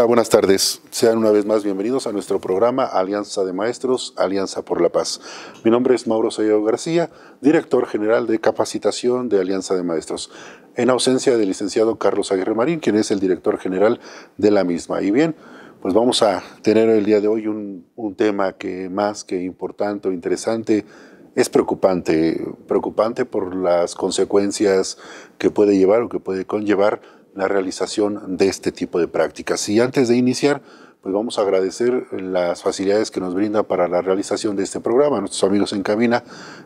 Hola, buenas tardes. Sean una vez más bienvenidos a nuestro programa Alianza de Maestros, Alianza por la Paz. Mi nombre es Mauro Sayago García, director general de capacitación de Alianza de Maestros, en ausencia del licenciado Carlos Aguirre Marín, quien es el director general de la misma. Y bien, pues vamos a tener el día de hoy un, un tema que más que importante o interesante es preocupante, preocupante por las consecuencias que puede llevar o que puede conllevar la realización de este tipo de prácticas. Y antes de iniciar, pues vamos a agradecer las facilidades que nos brinda para la realización de este programa, nuestros amigos en cabina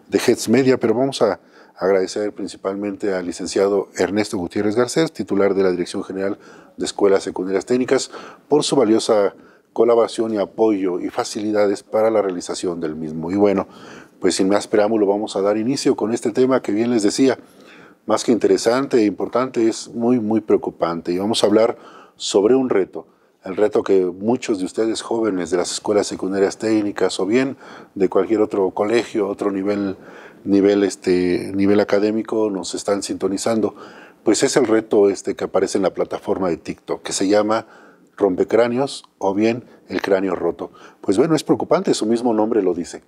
de Heads Media, pero vamos a agradecer principalmente al licenciado Ernesto Gutiérrez Garcés, titular de la Dirección General de Escuelas Secundarias Técnicas, por su valiosa colaboración y apoyo y facilidades para la realización del mismo. Y bueno, pues sin más preámbulo vamos a dar inicio con este tema que bien les decía, más que interesante e importante, es muy, muy preocupante. Y vamos a hablar sobre un reto, el reto que muchos de ustedes jóvenes de las escuelas secundarias técnicas o bien de cualquier otro colegio, otro nivel, nivel, este, nivel académico nos están sintonizando, pues es el reto este que aparece en la plataforma de TikTok, que se llama rompecráneos o bien el cráneo roto. Pues bueno, es preocupante, su mismo nombre lo dice.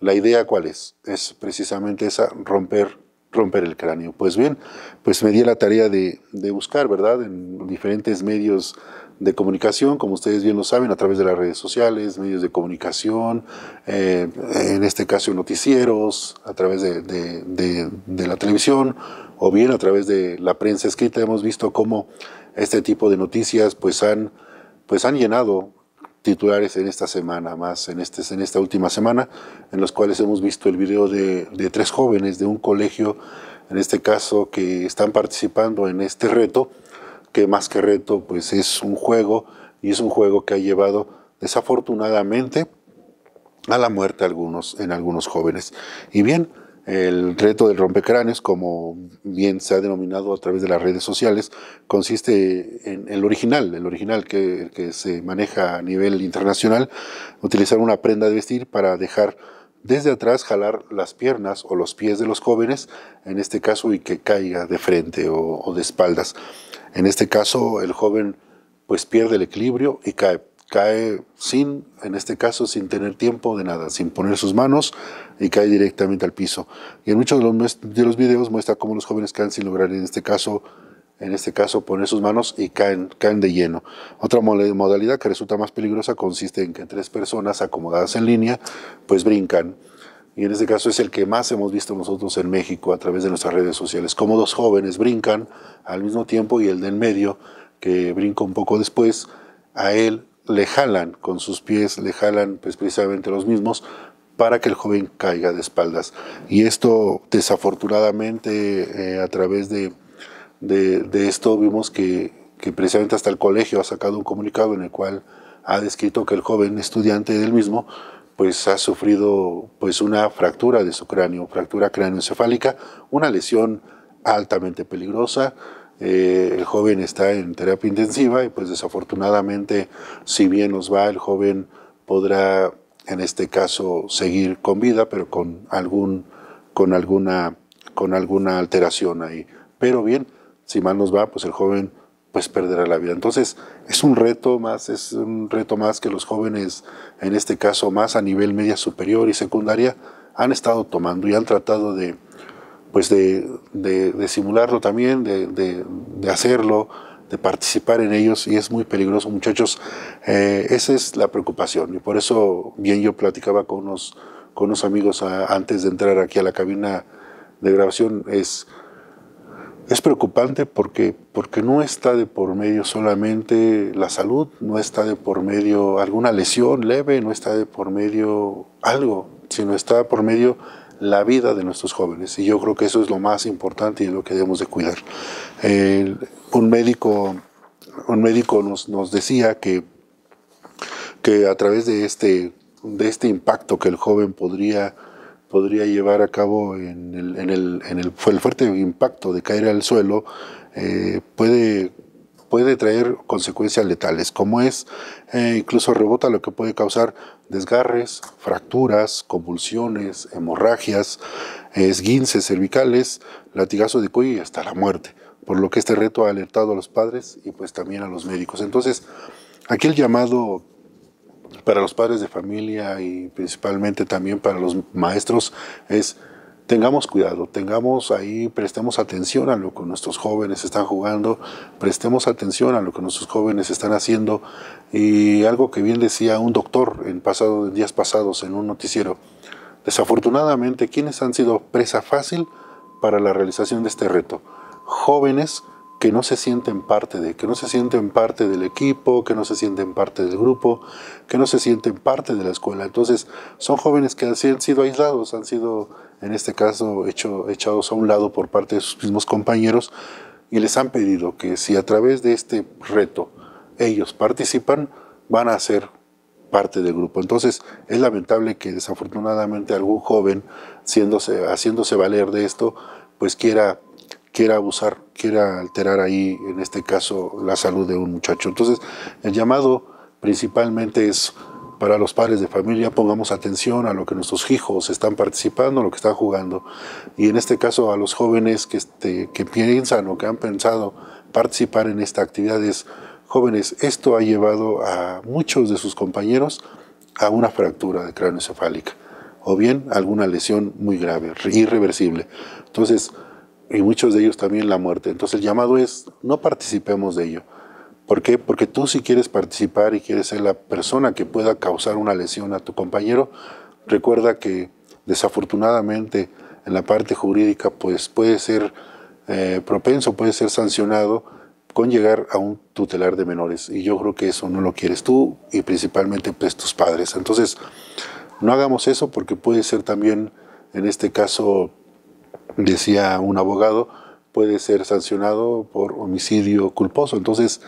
La idea cuál es? Es precisamente esa, romper romper el cráneo. Pues bien, pues me di la tarea de, buscar, ¿verdad? En diferentes medios de comunicación, como ustedes bien lo saben, a través de las redes sociales, medios de comunicación, eh, en este caso noticieros, a través de, la televisión o bien a través de la prensa escrita, hemos visto cómo este tipo de noticias pues han, pues han llenado titulares en esta semana más, en, este, en esta última semana, en los cuales hemos visto el video de, tres jóvenes de un colegio, en este caso, que están participando en este reto, que más que reto, pues es un juego, y es un juego que ha llevado desafortunadamente a la muerte algunos, en algunos jóvenes. Y bien, el reto del rompecranes, como bien se ha denominado a través de las redes sociales, consiste en el original, el original que, se maneja a nivel internacional, utilizar una prenda de vestir para dejar desde atrás jalar las piernas o los pies de los jóvenes, en este caso, y que caiga de frente o, o de espaldas. En este caso, el joven pues pierde el equilibrio y cae cae sin, en este caso, sin tener tiempo de nada, sin poner sus manos y cae directamente al piso. Y en muchos de los, de los videos muestra cómo los jóvenes caen sin lograr, en este caso, en este caso, poner sus manos y caen, caen de lleno. Otra modalidad que resulta más peligrosa consiste en que tres personas acomodadas en línea, pues brincan. Y en este caso es el que más hemos visto nosotros en México a través de nuestras redes sociales, cómo dos jóvenes brincan al mismo tiempo y el de en medio, que brinca un poco después, a él le jalan con sus pies, le jalan pues, precisamente los mismos para que el joven caiga de espaldas. Y esto desafortunadamente eh, a través de, de, esto vimos que, que precisamente hasta el colegio ha sacado un comunicado en el cual ha descrito que el joven estudiante del mismo pues ha sufrido pues una fractura de su cráneo, fractura cráneoencefálica, una lesión altamente peligrosa, eh, el joven está en terapia intensiva y pues desafortunadamente, si bien nos va, el joven podrá en este caso seguir con vida, pero con, algún, con, alguna, con alguna alteración ahí. Pero bien, si mal nos va, pues el joven pues perderá la vida. Entonces, es un reto más, es un reto más que los jóvenes, en este caso más a nivel media superior y secundaria, han estado tomando y han tratado de, pues de, simularlo también, de, hacerlo, de participar en ellos y es muy peligroso muchachos. Eh, esa es la preocupación y por eso bien yo platicaba con unos, con unos amigos ah, antes de entrar aquí a la cabina de grabación, es, es preocupante porque, porque no está de por medio solamente la salud, no está de por medio alguna lesión leve, no está de por medio algo, sino está por medio la vida de nuestros jóvenes. Y yo creo que eso es lo más importante y es lo que debemos de cuidar. un médico, un médico nos, decía que, que a través de este, de este impacto que el joven podría podría llevar a cabo en el, el, fuerte impacto de caer al suelo, eh, puede puede traer consecuencias letales, como es eh, incluso rebota lo que puede causar desgarres, fracturas, convulsiones, hemorragias, esguinces cervicales, latigazo de cuello y hasta la muerte. Por lo que este reto ha alertado a los padres y pues también a los médicos. Entonces, aquí el llamado para los padres de familia y principalmente también para los maestros es tengamos cuidado, tengamos ahí, prestemos atención a lo que nuestros jóvenes están jugando, prestemos atención a lo que nuestros jóvenes están haciendo y algo que bien decía un doctor en, pasado, en días pasados en un noticiero, desafortunadamente, ¿quiénes han sido presa fácil para la realización de este reto? Jóvenes que no se sienten parte de, que no se sienten parte del equipo, que no se sienten parte del grupo, que no se sienten parte de la escuela. Entonces, son jóvenes que han sido aislados, han sido en este caso hecho, echados a un lado por parte de sus mismos compañeros, y les han pedido que si a través de este reto ellos participan, van a ser parte del grupo. Entonces es lamentable que desafortunadamente algún joven, haciéndose valer de esto, pues quiera, quiera abusar, quiera alterar ahí, en este caso, la salud de un muchacho. Entonces el llamado principalmente es para los padres de familia pongamos atención a lo que nuestros hijos están participando, lo que están jugando. Y en este caso a los jóvenes que, este, piensan o que han pensado participar en estas actividades jóvenes, esto ha llevado a muchos de sus compañeros a una fractura de cráneo o bien alguna lesión muy grave, irreversible. Entonces, y muchos de ellos también la muerte. Entonces el llamado es, no participemos de ello. ¿Por qué? Porque tú si quieres participar y quieres ser la persona que pueda causar una lesión a tu compañero, recuerda que desafortunadamente en la parte jurídica pues puede ser eh, propenso, puede ser sancionado con llegar a un tutelar de menores. Y yo creo que eso no lo quieres tú y principalmente pues tus padres. Entonces, no hagamos eso porque puede ser también, en este caso, decía un abogado, puede ser sancionado por homicidio culposo. Entonces,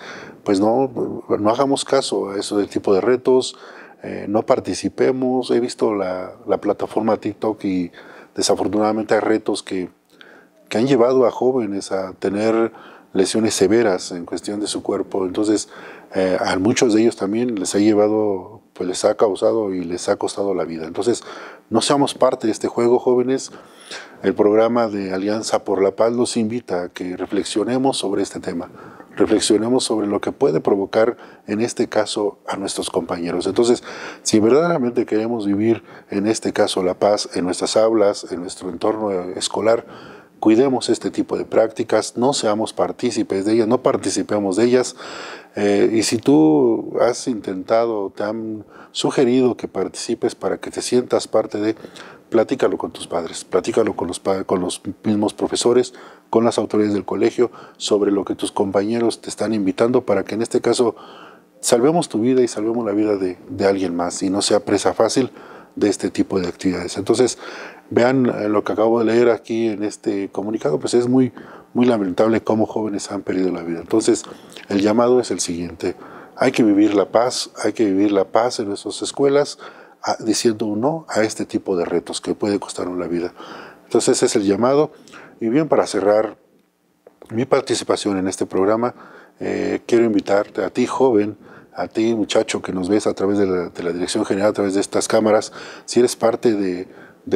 pues no, no hagamos caso a eso del tipo de retos, eh, no participemos. He visto la, la, plataforma TikTok y desafortunadamente hay retos que, han llevado a jóvenes a tener lesiones severas en cuestión de su cuerpo. Entonces, eh, a muchos de ellos también les ha llevado pues les ha causado y les ha costado la vida. Entonces, no seamos parte de este juego, jóvenes. El programa de Alianza por la Paz los invita a que reflexionemos sobre este tema, reflexionemos sobre lo que puede provocar, en este caso, a nuestros compañeros. Entonces, si verdaderamente queremos vivir, en este caso, la paz en nuestras aulas, en nuestro entorno escolar, cuidemos este tipo de prácticas, no seamos partícipes de ellas, no participemos de ellas. Eh, y si tú has intentado, te han sugerido que participes para que te sientas parte de, platícalo con tus padres, platícalo con los, con los mismos profesores, con las autoridades del colegio, sobre lo que tus compañeros te están invitando para que en este caso salvemos tu vida y salvemos la vida de alguien más y no sea presa fácil de este tipo de actividades. Entonces, vean eh, lo que acabo de leer aquí en este comunicado, pues es muy, muy lamentable cómo jóvenes han perdido la vida. Entonces, el llamado es el siguiente. Hay que vivir la paz, hay que vivir la paz en nuestras escuelas, ah, diciendo no a este tipo de retos que puede costar la vida. Entonces, ese es el llamado. Y bien, para cerrar mi participación en este programa, eh, quiero invitarte a ti, joven, a ti muchacho que nos ves a través de la, Dirección General, a través de estas cámaras, si eres parte de,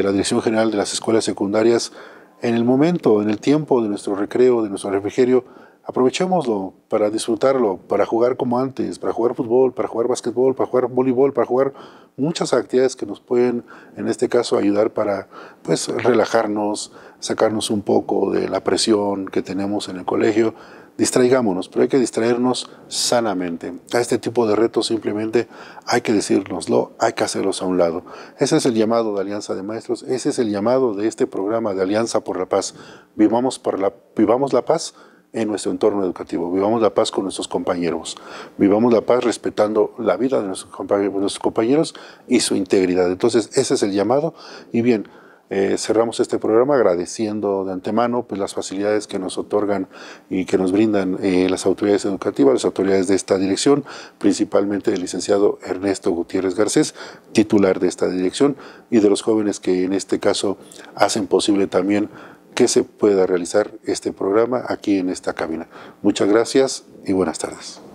la Dirección General de las Escuelas Secundarias, en el momento, en el tiempo de nuestro recreo, de nuestro refrigerio, aprovechémoslo para disfrutarlo, para jugar como antes, para jugar fútbol, para jugar básquetbol, para jugar voleibol, para jugar muchas actividades que nos pueden, en este caso, ayudar para pues, relajarnos, sacarnos un poco de la presión que tenemos en el colegio distraigámonos, pero hay que distraernos sanamente. A este tipo de retos simplemente hay que decirnoslo, hay que hacerlos a un lado. Ese es el llamado de Alianza de Maestros, ese es el llamado de este programa de Alianza por la Paz. Vivamos, la, vivamos la paz en nuestro entorno educativo. Vivamos la paz con nuestros compañeros. Vivamos la paz respetando la vida de nuestros compañeros, nuestros compañeros y su integridad. Entonces, ese es el llamado. Y bien, eh, cerramos este programa agradeciendo de antemano pues, las facilidades que nos otorgan y que nos brindan eh, las autoridades educativas, las autoridades de esta dirección, principalmente el licenciado Ernesto Gutiérrez Garcés, titular de esta dirección, y de los jóvenes que en este caso hacen posible también que se pueda realizar este programa aquí en esta cabina. Muchas gracias y buenas tardes.